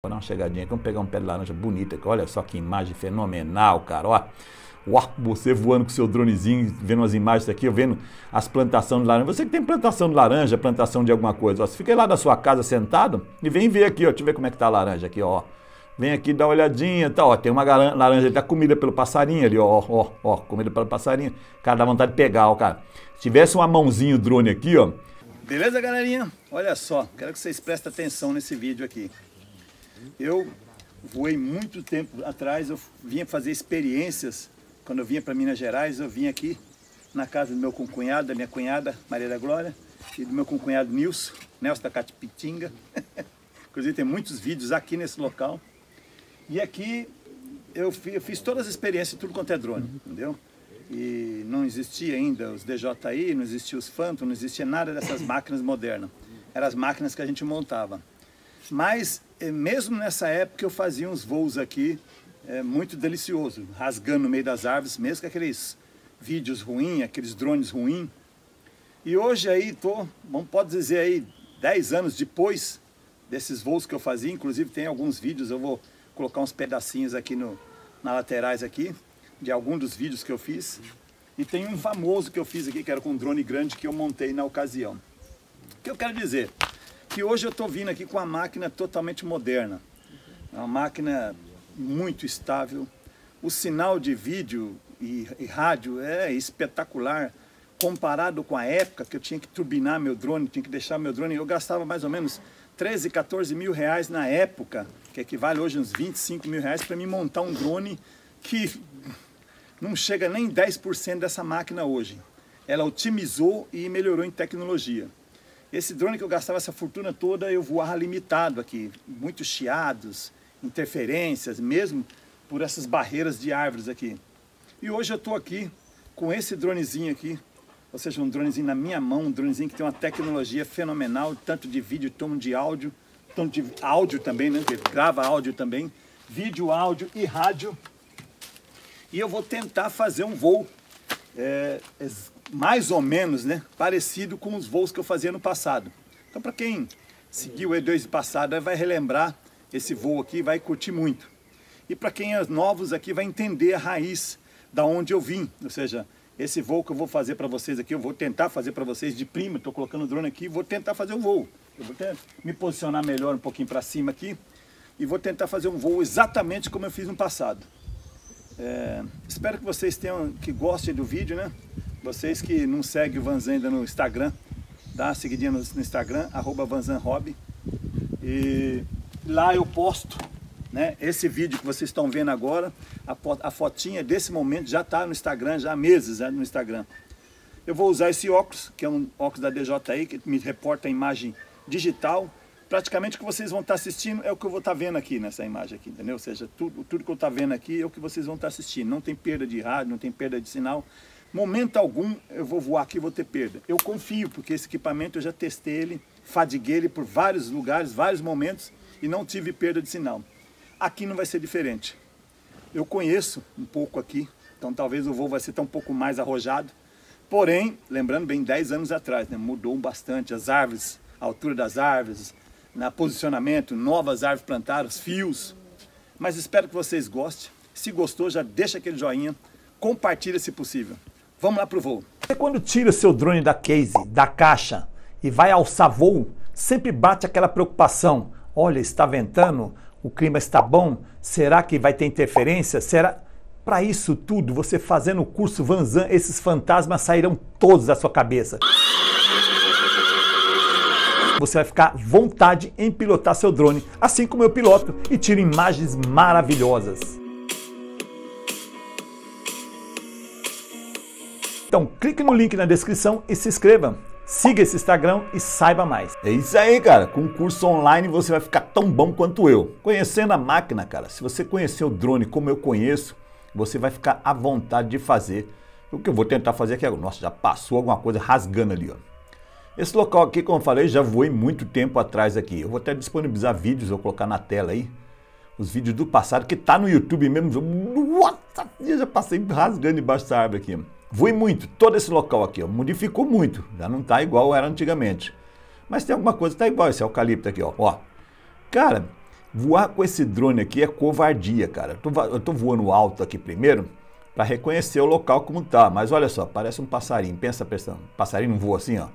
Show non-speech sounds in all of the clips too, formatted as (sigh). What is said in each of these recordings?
Vou dar uma chegadinha aqui, vamos pegar um pé de laranja bonita. Olha só que imagem fenomenal, cara. Ó, ó, você voando com seu dronezinho, vendo as imagens aqui, vendo as plantações de laranja. Você que tem plantação de laranja, plantação de alguma coisa. Ó, você fica lá na sua casa sentado e vem ver aqui, ó. Deixa eu ver como é que tá a laranja aqui, ó. Vem aqui dar uma olhadinha, tá, ó, tem uma laranja, tá comida pelo passarinho ali, ó, ó, ó, comida pelo passarinho. Cara, dá vontade de pegar, ó, cara. Se tivesse uma mãozinha o drone aqui, ó. Beleza, galerinha? Olha só, quero que vocês prestem atenção nesse vídeo aqui. Eu voei muito tempo atrás, eu vinha fazer experiências. Quando eu vinha para Minas Gerais, eu vinha aqui na casa do meu cunhado, da minha cunhada, Maria da Glória, e do meu cunhado Nilson, Nelson da Catipitinga. (laughs) Inclusive tem muitos vídeos aqui nesse local. E aqui eu fiz, eu fiz todas as experiências, tudo quanto é drone, uhum. entendeu? E não existia ainda os DJI, não existia os Phantom, não existia nada dessas máquinas modernas. Eram as máquinas que a gente montava. Mas eh, mesmo nessa época eu fazia uns voos aqui, é, muito delicioso, rasgando no meio das árvores, mesmo com aqueles vídeos ruins, aqueles drones ruins. E hoje aí tô, vamos pode dizer aí, 10 anos depois desses voos que eu fazia, inclusive tem alguns vídeos, eu vou colocar uns pedacinhos aqui no, na laterais aqui, de algum dos vídeos que eu fiz. E tem um famoso que eu fiz aqui, que era com um drone grande que eu montei na ocasião. O que eu quero dizer? que hoje eu estou vindo aqui com uma máquina totalmente moderna. É uma máquina muito estável. O sinal de vídeo e, e rádio é espetacular comparado com a época que eu tinha que turbinar meu drone, tinha que deixar meu drone. Eu gastava mais ou menos 13, 14 mil reais na época, que equivale hoje a uns 25 mil reais, para me montar um drone que não chega nem 10% dessa máquina hoje. Ela otimizou e melhorou em tecnologia. Esse drone que eu gastava essa fortuna toda, eu voava limitado aqui. Muitos chiados, interferências, mesmo por essas barreiras de árvores aqui. E hoje eu estou aqui com esse dronezinho aqui, ou seja, um dronezinho na minha mão, um dronezinho que tem uma tecnologia fenomenal, tanto de vídeo, tanto de áudio, tanto de áudio também, né? Que grava áudio também, vídeo, áudio e rádio. E eu vou tentar fazer um voo é, mais ou menos né, parecido com os voos que eu fazia no passado. Então, para quem seguiu o E2 passado, vai relembrar esse voo aqui, vai curtir muito. E para quem é novos aqui, vai entender a raiz da onde eu vim. Ou seja, esse voo que eu vou fazer para vocês aqui, eu vou tentar fazer para vocês de prima, estou colocando o drone aqui, vou tentar fazer um voo. Eu vou me posicionar melhor um pouquinho para cima aqui e vou tentar fazer um voo exatamente como eu fiz no passado. É, espero que vocês tenham, que gostem do vídeo, né? Vocês que não seguem o ainda no Instagram, dá uma seguidinha no, no Instagram, arroba vanzanhobby. E lá eu posto né, esse vídeo que vocês estão vendo agora, a, a fotinha desse momento já está no Instagram, já há meses né, no Instagram. Eu vou usar esse óculos, que é um óculos da DJI, que me reporta a imagem digital. Praticamente o que vocês vão estar tá assistindo é o que eu vou estar tá vendo aqui nessa imagem aqui, entendeu? Ou seja, tudo, tudo que eu estou tá vendo aqui é o que vocês vão estar assistindo. Não tem perda de rádio, não tem perda de sinal. Momento algum eu vou voar aqui e vou ter perda. Eu confio, porque esse equipamento eu já testei ele, fadiguei ele por vários lugares, vários momentos e não tive perda de sinal. Aqui não vai ser diferente. Eu conheço um pouco aqui, então talvez o voo vai ser um pouco mais arrojado. Porém, lembrando bem, 10 anos atrás, né, mudou bastante as árvores, a altura das árvores, na né, posicionamento, novas árvores plantadas, fios. Mas espero que vocês gostem. Se gostou, já deixa aquele joinha, compartilha se possível. Vamos lá pro voo. Você quando tira o seu drone da case, da caixa e vai alçar voo, sempre bate aquela preocupação. Olha, está ventando, o clima está bom, será que vai ter interferência? Será para isso tudo, você fazendo o curso Vanzan, esses fantasmas sairão todos da sua cabeça. Você vai ficar vontade em pilotar seu drone, assim como eu piloto e tiro imagens maravilhosas. Então clique no link na descrição e se inscreva. Siga esse Instagram e saiba mais. É isso aí, cara. Com o curso online você vai ficar tão bom quanto eu. Conhecendo a máquina, cara, se você conhecer o drone como eu conheço, você vai ficar à vontade de fazer. O que eu vou tentar fazer aqui agora. Nossa, já passou alguma coisa rasgando ali, ó. Esse local aqui, como eu falei, já voei muito tempo atrás aqui. Eu vou até disponibilizar vídeos, vou colocar na tela aí. Os vídeos do passado que tá no YouTube mesmo. What? eu já passei rasgando debaixo dessa árvore aqui. Voei muito, todo esse local aqui, ó, modificou muito, já não está igual era antigamente. Mas tem alguma coisa que tá igual esse eucalipto aqui, ó. ó. Cara, voar com esse drone aqui é covardia, cara. Eu estou eu tô voando alto aqui primeiro para reconhecer o local como tá, mas olha só, parece um passarinho. Pensa, pensando, passarinho não voa assim, ó.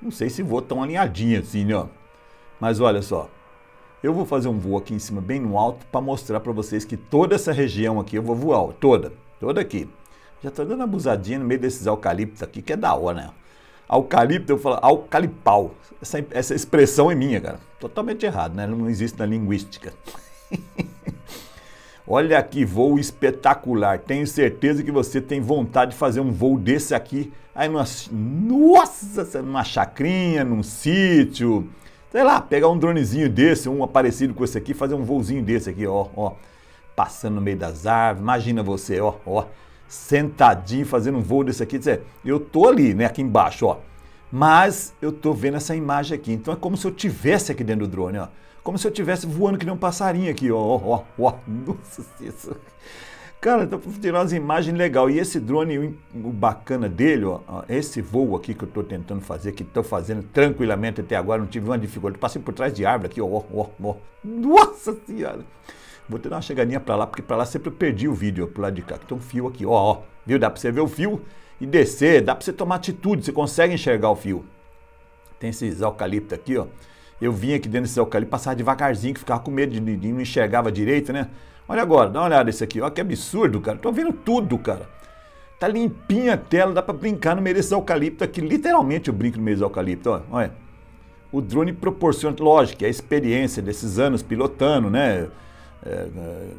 Não sei se voa tão alinhadinho assim, né, ó. Mas olha só, eu vou fazer um voo aqui em cima, bem no alto, para mostrar para vocês que toda essa região aqui eu vou voar, toda, toda aqui. Já estou dando uma abusadinha no meio desses eucaliptos aqui, que é da hora, né? Eucalipto, eu falo alcalipau. Essa, essa expressão é minha, cara. Totalmente errado, né? Não existe na linguística. (laughs) Olha que voo espetacular. Tenho certeza que você tem vontade de fazer um voo desse aqui. Aí numa, nossa, numa chacrinha, num sítio, sei lá, pegar um dronezinho desse, um parecido com esse aqui, fazer um voozinho desse aqui, ó, ó, passando no meio das árvores. Imagina você, ó, ó, sentadinho fazendo um voo desse aqui, dizer, eu tô ali, né, aqui embaixo, ó. Mas eu tô vendo essa imagem aqui. Então é como se eu tivesse aqui dentro do drone, ó. Como se eu tivesse voando que nem um passarinho aqui, ó, ó, ó. Nossa, isso. Cara, dá então, para tirar umas imagens legal. E esse drone, o bacana dele, ó, esse voo aqui que eu estou tentando fazer, que estou fazendo tranquilamente até agora, não tive uma dificuldade. Passei por trás de árvore aqui, ó, ó, ó. Nossa Senhora! Vou ter uma chegadinha para lá, porque para lá sempre eu perdi o vídeo, pro lado de cá. Que tem um fio aqui, ó, ó. Viu? Dá para você ver o fio e descer, dá para você tomar atitude, você consegue enxergar o fio. Tem esses eucalipto aqui, ó. Eu vinha aqui dentro desses eucalipto, passava devagarzinho, que ficava com medo de, de não enxergava direito, né? Olha agora, dá uma olhada esse aqui. Olha que absurdo, cara. Tô vendo tudo, cara. Tá limpinha a tela, dá para brincar no Merezes Eucalipto aqui. Literalmente eu brinco no Merezes Eucalipto, olha. olha. O drone proporciona, lógico, a experiência desses anos pilotando, né? É, é,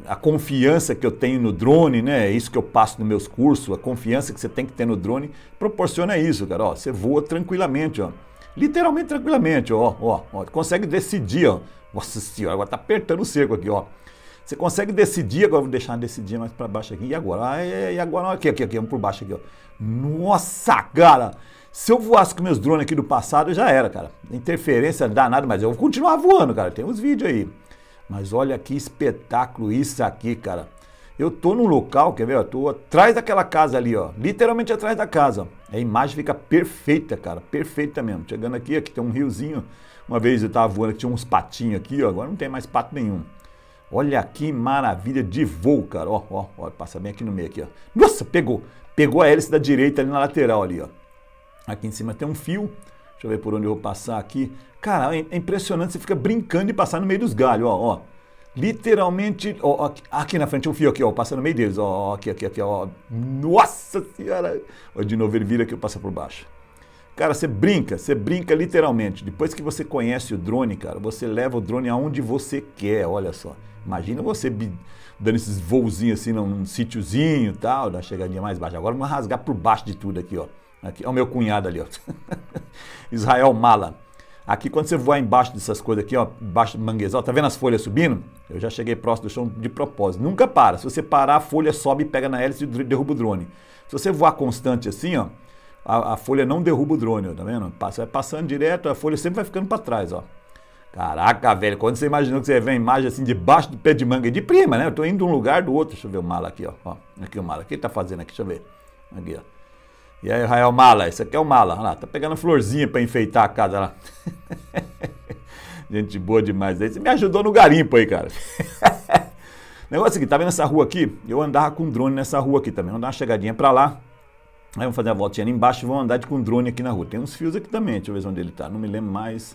a confiança que eu tenho no drone, né? É isso que eu passo nos meus cursos, a confiança que você tem que ter no drone proporciona isso, cara. Ó, você voa tranquilamente, ó. Literalmente tranquilamente, ó, ó, ó. Consegue decidir, ó. Nossa senhora, agora tá apertando o seco aqui, ó. Você consegue decidir, agora vou deixar decidir mais para baixo aqui. E agora? Ah, e agora? Aqui, aqui, aqui, vamos por baixo aqui, ó. Nossa, cara! Se eu voasse com meus drones aqui do passado, já era, cara. Interferência danada, mas eu vou continuar voando, cara. Tem uns vídeos aí. Mas olha que espetáculo isso aqui, cara. Eu tô num local, quer ver? Eu tô atrás daquela casa ali, ó. Literalmente atrás da casa. A imagem fica perfeita, cara. Perfeita mesmo. Chegando aqui, aqui tem um riozinho. Uma vez eu tava voando, tinha uns patinhos aqui, ó. Agora não tem mais pato nenhum. Olha que maravilha de voo, cara. Ó, ó, ó, passa bem aqui no meio aqui, ó. Nossa, pegou. Pegou a hélice da direita ali na lateral ali, ó. Aqui em cima tem um fio. Deixa eu ver por onde eu vou passar aqui. Cara, é impressionante, você fica brincando de passar no meio dos galhos, ó, ó. Literalmente, ó, ó, aqui na frente um fio aqui, ó, passa no meio deles, ó, ó aqui, aqui, aqui, ó. Nossa senhora! Ó, de novo ele vira aqui e passa por baixo. Cara, você brinca, você brinca literalmente. Depois que você conhece o drone, cara, você leva o drone aonde você quer, olha só. Imagina você dando esses voozinhos assim num, num sítiozinho e tal, da chegadinha mais baixa. Agora vamos rasgar por baixo de tudo aqui, ó. Aqui, é o meu cunhado ali, ó. (laughs) Israel Mala. Aqui, quando você voar embaixo dessas coisas aqui, ó, embaixo do manguezal, tá vendo as folhas subindo? Eu já cheguei próximo do chão de propósito. Nunca para. Se você parar, a folha sobe, pega na hélice e derruba o drone. Se você voar constante assim, ó, a, a folha não derruba o drone, ó, tá vendo? Passa, vai passando direto, a folha sempre vai ficando para trás, ó. Caraca, velho, quando você imaginou que você ia ver uma imagem assim debaixo do pé de manga de prima, né? Eu tô indo de um lugar do outro. Deixa eu ver o mala aqui, ó. ó aqui o mala. O que ele tá fazendo aqui? Deixa eu ver. Aqui, ó. E aí, Rael Mala, esse aqui é o Mala. Olha lá, tá pegando florzinha para enfeitar a casa lá. (laughs) Gente boa demais aí. Você me ajudou no garimpo aí, cara. (laughs) Negócio aqui, tá vendo essa rua aqui? Eu andava com drone nessa rua aqui também. Vamos dar uma chegadinha para lá. Aí vamos fazer a voltinha ali embaixo e vamos andar com drone aqui na rua. Tem uns fios aqui também, deixa eu ver onde ele tá. Não me lembro mais.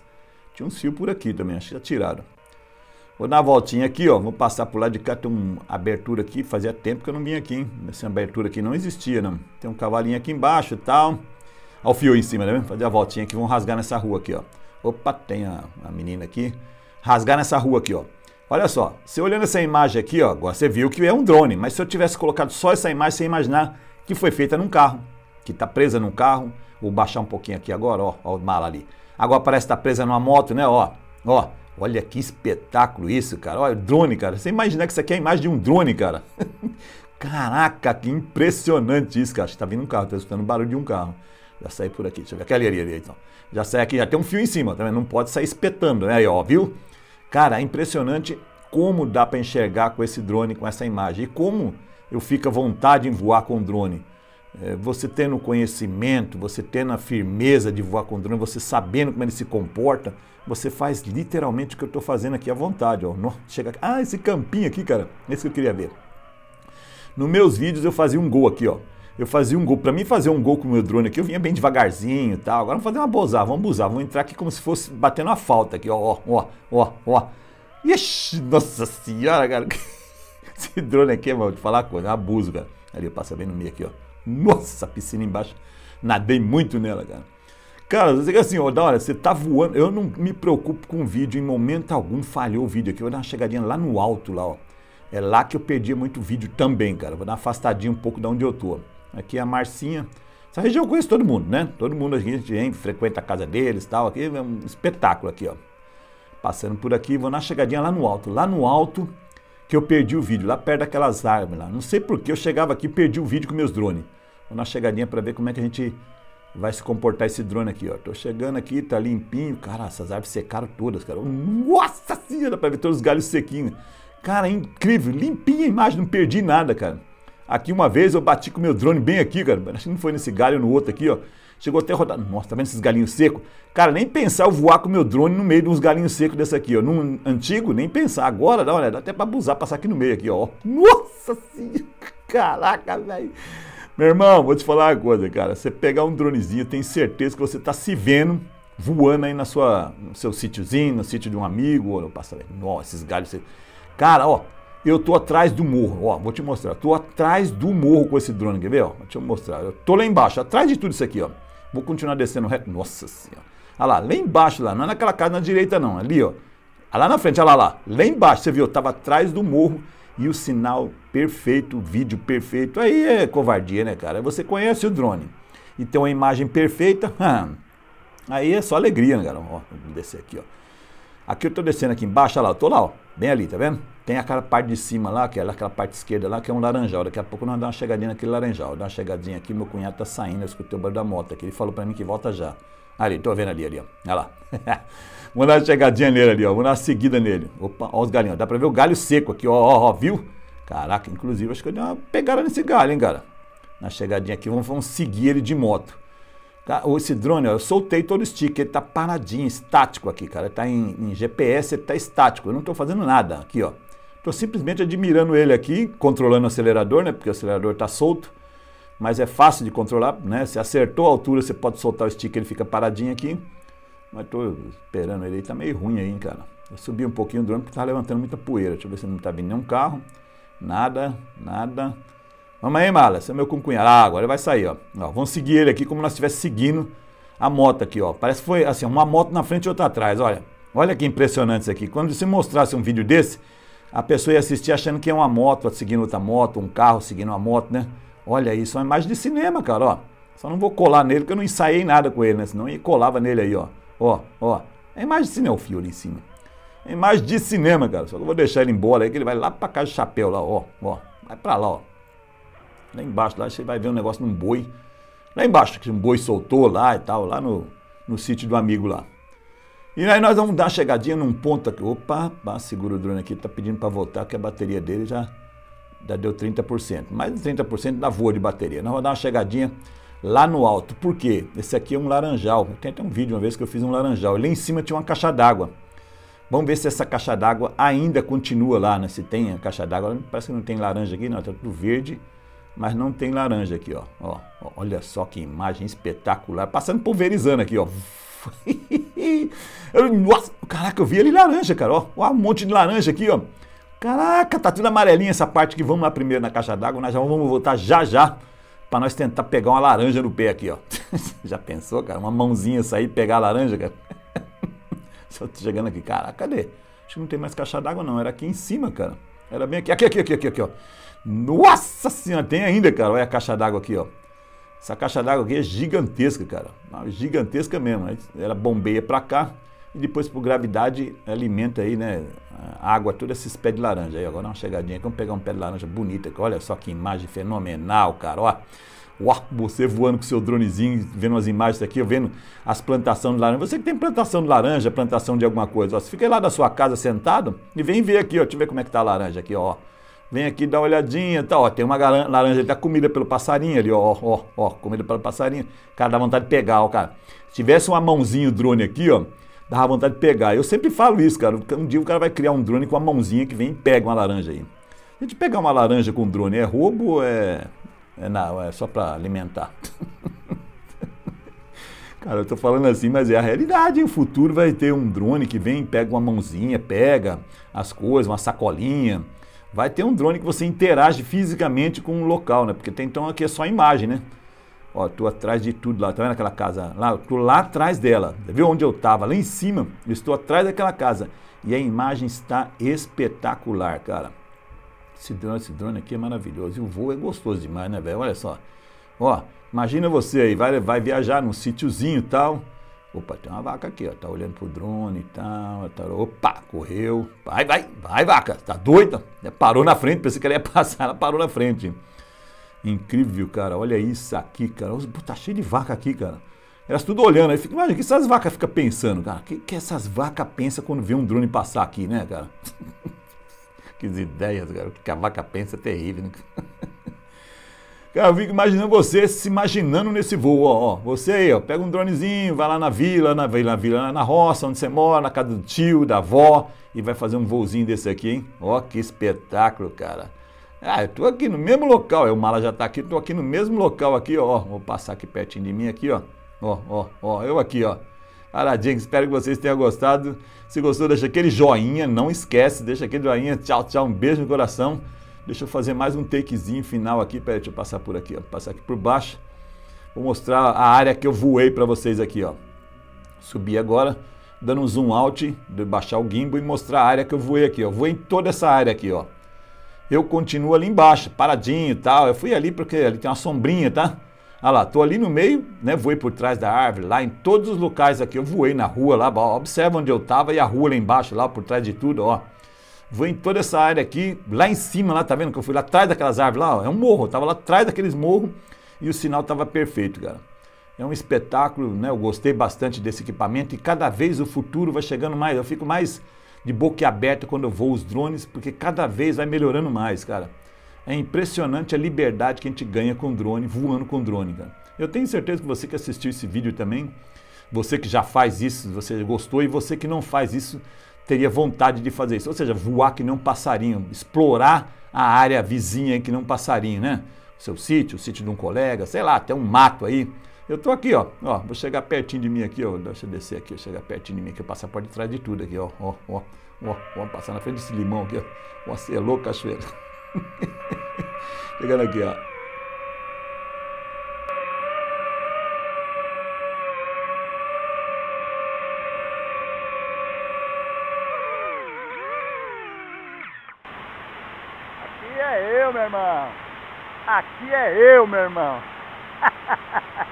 Tinha um fio por aqui também, acho que já tiraram. Vou dar uma voltinha aqui, ó. Vou passar por lá de cá, tem uma abertura aqui. Fazia tempo que eu não vim aqui, hein? Essa abertura aqui não existia, não. Tem um cavalinho aqui embaixo e tal. Olha o fio em cima, né? Tá Vou fazer a voltinha aqui, vão rasgar nessa rua aqui, ó. Opa, tem a, a menina aqui. Rasgar nessa rua aqui, ó. Olha só, você olhando essa imagem aqui, ó, agora você viu que é um drone, mas se eu tivesse colocado só essa imagem, você ia imaginar que foi feita num carro, que está presa num carro. Vou baixar um pouquinho aqui agora, ó, ó o mala ali. Agora parece estar tá presa numa moto, né? Ó, ó. Olha que espetáculo isso, cara. Olha, drone, cara. Você imagina que isso aqui é a imagem de um drone, cara. (laughs) Caraca, que impressionante isso, cara. Está vindo um carro, está escutando o barulho de um carro. Já sai por aqui, deixa eu ver. Aquela ali, ali, então. Já sai aqui, já tem um fio em cima, também. Tá não pode sair espetando, né? Aí, ó, viu? Cara, é impressionante como dá para enxergar com esse drone, com essa imagem. E como eu fico à vontade em voar com o drone. É, você tendo conhecimento, você tendo a firmeza de voar com o drone, você sabendo como ele se comporta, você faz literalmente o que eu estou fazendo aqui à vontade. Ó. Chega aqui. Ah, esse campinho aqui, cara, esse que eu queria ver. Nos meus vídeos eu fazia um gol aqui, ó. Eu fazia um gol. Para mim fazer um gol com o meu drone aqui, eu vinha bem devagarzinho e tal. Agora vamos fazer uma bozar, vamos buzar, vamos entrar aqui como se fosse batendo a falta aqui, ó, ó, ó, ó, ó. Ixi, nossa senhora, cara. (laughs) Esse drone aqui, mano, vou te falar uma coisa, é um abuso, cara. Ali, passa bem no meio aqui, ó. Nossa, piscina embaixo. Nadei muito nela, cara. Cara, você assim, ó, da hora, você tá voando. Eu não me preocupo com o vídeo, em momento algum falhou o vídeo aqui. Eu vou dar uma chegadinha lá no alto, lá, ó. É lá que eu perdi muito vídeo também, cara. Vou dar uma afastadinha um pouco da onde eu tô. Aqui é a Marcinha. Essa região eu conheço todo mundo, né? Todo mundo a gente hein, frequenta a casa deles tal. Aqui é um espetáculo aqui, ó. Passando por aqui, vou dar uma chegadinha lá no alto. Lá no alto que eu perdi o vídeo, lá perto daquelas árvores lá. Não sei porquê, eu chegava aqui e perdi o vídeo com meus drones. Vou na chegadinha para ver como é que a gente vai se comportar esse drone aqui, ó. Tô chegando aqui, tá limpinho. Cara, essas árvores secaram todas, cara. Nossa senhora, para ver todos os galhos sequinhos. Cara, é incrível, limpinha a imagem, não perdi nada, cara. Aqui uma vez eu bati com meu drone bem aqui, cara. Acho que não foi nesse galho, no outro aqui, ó. Chegou até a rodar. Nossa, tá vendo esses galinhos secos? Cara, nem pensar eu voar com meu drone no meio de uns galinhos secos desse aqui, ó. Num antigo, nem pensar. Agora, dá uma olhada, dá até pra abusar, passar aqui no meio aqui, ó. Nossa senhora, (laughs) caraca, velho. Meu irmão, vou te falar uma coisa, cara. Você pegar um dronezinho, tem certeza que você tá se vendo voando aí na sua, no seu sítiozinho, no sítio de um amigo, ou passando. Nossa, esses galhos secos. Cara, ó, eu tô atrás do morro, ó, vou te mostrar. tô atrás do morro com esse drone, quer ver? Ó, deixa eu mostrar. Eu tô lá embaixo, atrás de tudo isso aqui, ó. Vou continuar descendo reto. Nossa Senhora. Olha lá, lá embaixo, lá. Não é naquela casa na direita, não. Ali, ó. Ah, lá na frente, olha lá, lá. Lá embaixo, você viu? Estava atrás do morro e o sinal perfeito, o vídeo perfeito. Aí é covardia, né, cara? Você conhece o drone e tem uma imagem perfeita. (laughs) Aí é só alegria, né, cara? Ó, vou descer aqui, ó. Aqui eu tô descendo aqui embaixo, olha lá, eu tô lá, ó. Bem ali, tá vendo? Tem aquela parte de cima lá, que é aquela parte esquerda lá, que é um laranjal. Daqui a pouco nós dá uma chegadinha naquele laranjal. Dá uma chegadinha aqui, meu cunhado tá saindo, eu escutei o barulho da moto aqui. Ele falou para mim que volta já. Ali, tô vendo ali, ali, ó. Olha lá. (laughs) Vou dar uma chegadinha nele ali, ó. Vou dar uma seguida nele. Opa, ó os galinhos. Dá para ver o galho seco aqui, ó, ó, ó, viu? Caraca, inclusive, acho que eu dei uma pegada nesse galho, hein, cara. Na chegadinha aqui, vamos, vamos seguir ele de moto. Esse drone, ó, eu soltei todo o stick, ele tá paradinho, estático aqui, cara. Ele tá em, em GPS, ele tá estático. Eu não tô fazendo nada aqui, ó. Estou simplesmente admirando ele aqui, controlando o acelerador, né? Porque o acelerador está solto, mas é fácil de controlar, né? Se acertou a altura, você pode soltar o stick, ele fica paradinho aqui. Mas estou esperando ele, está meio ruim aí, hein, cara. Eu subi um pouquinho o drone porque está levantando muita poeira. Deixa eu ver se não está vindo nenhum carro. Nada, nada. Vamos aí, Mala. Esse é meu cunhado. Ah, agora ele vai sair, ó. ó. Vamos seguir ele aqui como nós estivéssemos seguindo a moto aqui, ó. Parece que foi assim, uma moto na frente e outra atrás, olha. Olha que impressionante isso aqui. Quando você mostrasse um vídeo desse, a pessoa ia assistir achando que é uma moto seguindo outra moto, um carro seguindo uma moto, né? Olha isso, é uma imagem de cinema, cara, ó. Só não vou colar nele, porque eu não ensaiei nada com ele, né? Senão eu colava nele aí, ó. Ó, ó. É imagem de cinema, o fio ali em cima. É imagem de cinema, cara. Só que eu vou deixar ele embora aí, que ele vai lá pra casa de chapéu, lá, ó, ó. Vai pra lá, ó. Lá embaixo, lá você vai ver um negócio num boi. Lá embaixo, que um boi soltou lá e tal, lá no, no sítio do amigo lá. E aí nós vamos dar uma chegadinha num ponto aqui. Opa, segura o drone aqui, tá pedindo para voltar, que a bateria dele já, já deu 30%. Mais de 30% da voa de bateria. Nós vamos dar uma chegadinha lá no alto. Por quê? Esse aqui é um laranjal. Tem até um vídeo uma vez que eu fiz um laranjal. E lá em cima tinha uma caixa d'água. Vamos ver se essa caixa d'água ainda continua lá, né? Se tem a caixa d'água. Parece que não tem laranja aqui, não. Tá tudo verde, mas não tem laranja aqui, ó. ó olha só que imagem espetacular. Passando pulverizando aqui, ó. (laughs) nossa, caraca, eu vi ali laranja, cara. Ó, ó, um monte de laranja aqui, ó. Caraca, tá tudo amarelinha essa parte que vamos lá primeiro na caixa d'água, nós já vamos voltar já já para nós tentar pegar uma laranja no pé aqui, ó. (laughs) já pensou, cara? Uma mãozinha sair e pegar a laranja, cara? (laughs) Só tô chegando aqui, cara, cadê? Acho que não tem mais caixa d'água não, era aqui em cima, cara. Era bem aqui, aqui, aqui, aqui, aqui, aqui ó. Nossa senhora, tem ainda, cara. Olha a caixa d'água aqui, ó. Essa caixa d'água aqui é gigantesca, cara. Ah, gigantesca mesmo. Ela bombeia para cá e depois por gravidade alimenta aí, né? água, todos esses pés de laranja. Aí agora dá é uma chegadinha aqui, vamos pegar um pé de laranja bonita. Aqui. Olha só que imagem fenomenal, cara. Ó. você voando com seu dronezinho, vendo as imagens aqui, vendo as plantações de laranja. Você que tem plantação de laranja, plantação de alguma coisa, ó, você fica lá na sua casa sentado e vem ver aqui, ó. Deixa eu ver como é que tá a laranja aqui, ó. Vem aqui dar uma olhadinha, tá, ó, tem uma laranja ali, tá comida pelo passarinho ali, ó, ó, ó, comida pelo passarinho. Cara, dá vontade de pegar, ó, cara. Se tivesse uma mãozinha o drone aqui, ó, dava vontade de pegar. Eu sempre falo isso, cara. Um dia o cara vai criar um drone com uma mãozinha que vem e pega uma laranja aí. A gente pegar uma laranja com um drone é roubo ou é. é não, é só para alimentar. (laughs) cara, eu tô falando assim, mas é a realidade. O futuro vai ter um drone que vem, pega uma mãozinha, pega as coisas, uma sacolinha vai ter um drone que você interage fisicamente com o um local, né? Porque tem, então aqui é só imagem, né? Ó, tô atrás de tudo lá, tá vendo aquela casa? Lá, tô lá atrás dela. Viu onde eu tava? Lá em cima, eu estou atrás daquela casa. E a imagem está espetacular, cara. Esse drone, esse drone aqui é maravilhoso. E o voo é gostoso demais, né, velho? Olha só. Ó, imagina você aí, vai, vai viajar num sítiozinho e tal Opa, tem uma vaca aqui, ó. Tá olhando pro drone e tal. Tá, opa, correu. Vai, vai, vai, vaca. Tá doida? Parou na frente, pensei que ela ia (laughs) passar, ela parou na frente. Incrível, cara. Olha isso aqui, cara. Tá cheio de vaca aqui, cara. Elas tudo olhando. Aí fica, imagina que essas vacas ficam pensando, cara. O que, que essas vacas pensam quando vê um drone passar aqui, né, cara? (laughs) que ideias, cara. O que a vaca pensa é terrível, né? (laughs) Cara, eu fico imaginando você se imaginando nesse voo, ó, ó, Você aí, ó, pega um dronezinho, vai lá na vila, na vila, na vila, na roça, onde você mora, na casa do tio, da avó, e vai fazer um voozinho desse aqui, hein? Ó, que espetáculo, cara. Ah, eu tô aqui no mesmo local, é, o mala já tá aqui, tô aqui no mesmo local aqui, ó. Vou passar aqui pertinho de mim aqui, ó. Ó, ó, ó, eu aqui, ó. Aradinho, espero que vocês tenham gostado. Se gostou, deixa aquele joinha, não esquece, deixa aquele joinha. Tchau, tchau, um beijo no coração. Deixa eu fazer mais um takezinho final aqui. Peraí, deixa eu passar por aqui, ó. Passar aqui por baixo. Vou mostrar a área que eu voei para vocês aqui, ó. Subi agora, dando um zoom out, baixar o gimbal e mostrar a área que eu voei aqui, ó. Voei em toda essa área aqui, ó. Eu continuo ali embaixo, paradinho e tal. Eu fui ali porque ali tem uma sombrinha, tá? Ah lá, tô ali no meio, né? Voei por trás da árvore, lá em todos os locais aqui. Eu voei na rua lá, observa onde eu tava e a rua lá embaixo, lá por trás de tudo, ó. Vou em toda essa área aqui, lá em cima, lá, tá vendo que eu fui lá atrás daquelas árvores lá? Ó, é um morro, eu tava lá atrás daqueles morros e o sinal tava perfeito, cara. É um espetáculo, né? Eu gostei bastante desse equipamento e cada vez o futuro vai chegando mais. Eu fico mais de boca aberta quando eu vou os drones, porque cada vez vai melhorando mais, cara. É impressionante a liberdade que a gente ganha com drone, voando com drone, cara. Eu tenho certeza que você que assistiu esse vídeo também, você que já faz isso, você gostou, e você que não faz isso, teria vontade de fazer isso. Ou seja, voar que não um passarinho, explorar a área vizinha que não um passarinho, né? O seu sítio, o sítio de um colega, sei lá, até um mato aí. Eu tô aqui, ó, ó, vou chegar pertinho de mim aqui, ó, deixa eu descer aqui, chegar pertinho de mim aqui, o passaporte atrás de tudo aqui, ó, ó, ó, ó, ó, passar na frente desse limão aqui, ó, ó, selou é cachoeira. (laughs) Chegando aqui, ó, é eu, meu irmão. Aqui é eu, meu irmão. (laughs)